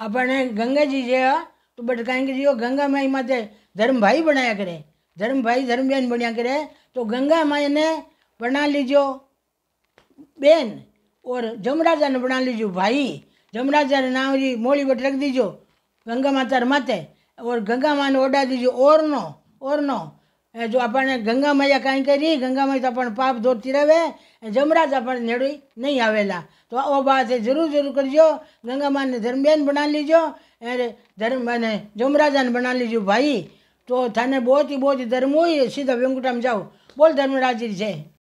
अपने गंगा जी जया तो भटकाएंगे जी गंगा माई माते धर्म भाई बनाया करे धर्म भाई धर्म बहन बनाया करे तो गंगा माई ने बना लीजियो बहन और जमराजा ने बना लीजियो भाई जमराजा ने नाम जी मोड़ी बट रख दीजियो गंगा माता माते और गंगा माँ ने ओडा दीजिए और नो और नो જો આપણને ગંગા મૈયા કાંઈ કરી ગંગા મૈયા પણ પાપ ધોતી રહે જમરાજ આપણને નેડવી નહીં આવેલા તો ઓ વાત જરૂર જરૂર કરજો ગંગામાને ધર્મબેન બના લીજો અરે ધર્મ અને જમરાજાને બના લીજો ભાઈ તો થાને બહુ બહુ ધર્મ હોય સીધા વેંકુટામ જાઓ બોલ ધર્મરાજી છે